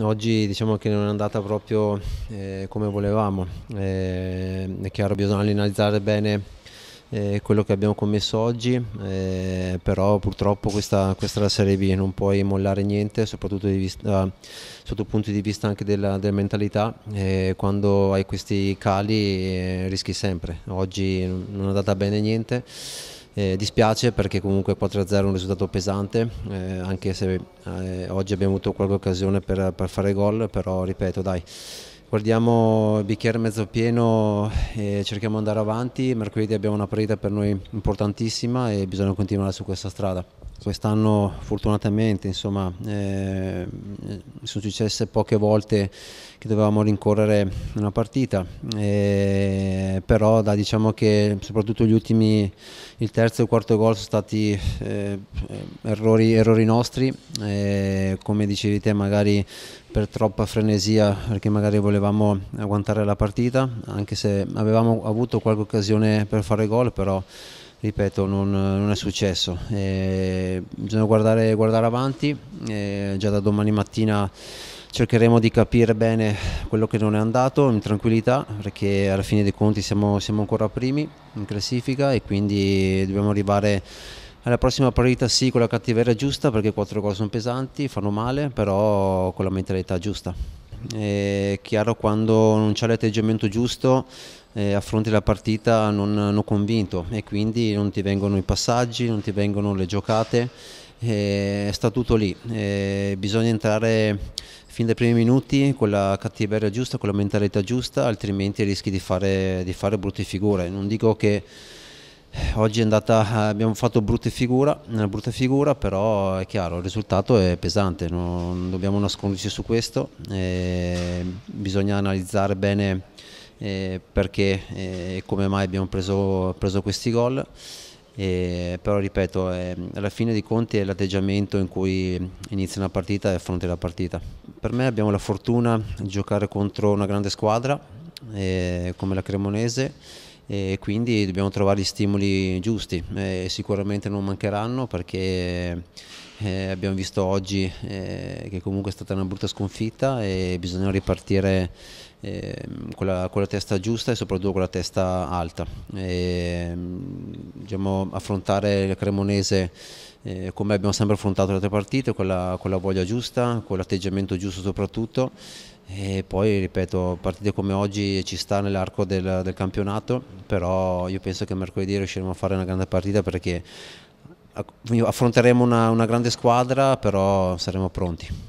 Oggi diciamo che non è andata proprio eh, come volevamo, eh, è chiaro bisogna analizzare bene eh, quello che abbiamo commesso oggi, eh, però purtroppo questa, questa, è la Serie B, non puoi mollare niente, soprattutto vista, ah, sotto il punto di vista anche della, della mentalità, eh, quando hai questi cali eh, rischi sempre, oggi non è andata bene niente eh, dispiace perché comunque 4-0 è un risultato pesante, eh, anche se eh, oggi abbiamo avuto qualche occasione per, per fare gol, però ripeto dai, guardiamo il bicchiere mezzo pieno e cerchiamo di andare avanti, mercoledì abbiamo una partita per noi importantissima e bisogna continuare su questa strada. Quest'anno fortunatamente insomma, eh, sono successe poche volte che dovevamo rincorrere una partita, eh, però da, diciamo che soprattutto gli ultimi, il terzo e il quarto gol sono stati eh, errori, errori, nostri, eh, come dicevi te magari per troppa frenesia perché magari volevamo agguantare la partita, anche se avevamo avuto qualche occasione per fare gol, però ripeto, non, non, è successo. Eh, bisogna guardare, guardare avanti, eh, già da domani mattina cercheremo di capire bene quello che non è andato in tranquillità, perché alla fine dei conti siamo, siamo ancora primi in classifica e quindi dobbiamo arrivare alla prossima partita sì con la cattiveria giusta perché quattro cose sono pesanti, fanno male, però con la mentalità giusta. È chiaro quando non c'è l'atteggiamento giusto eh, affronti la partita non, non convinto e quindi non ti vengono i passaggi, non ti vengono le giocate, eh, sta tutto lì, eh, bisogna entrare fin dai primi minuti con la cattiveria giusta, con la mentalità giusta, altrimenti rischi di fare, di fare brutte figure. Non dico che oggi andata, abbiamo fatto brutte figura, una brutta figura, però è chiaro, il risultato è pesante, non dobbiamo nasconderci su questo, eh, bisogna analizzare bene eh, perché e eh, come mai abbiamo preso, preso questi gol. Eh, però ripeto, eh, alla fine dei conti è l'atteggiamento in cui inizia una partita e affronti la partita. Per me abbiamo la fortuna di giocare contro una grande squadra eh, come la Cremonese e quindi dobbiamo trovare gli stimoli giusti eh, sicuramente non mancheranno perché eh, abbiamo visto oggi eh, che comunque è stata una brutta sconfitta e bisogna ripartire ehm, con la, con, la, testa giusta e soprattutto con la testa alta e, ehm, diciamo, affrontare la Cremonese eh, come abbiamo sempre affrontato le altre partite, con la, con la voglia giusta, con l'atteggiamento giusto soprattutto e poi ripeto partite come oggi ci sta nell'arco del, del, campionato però io penso che mercoledì riusciremo a fare una grande partita perché eh, affronteremo una, una grande squadra però saremo pronti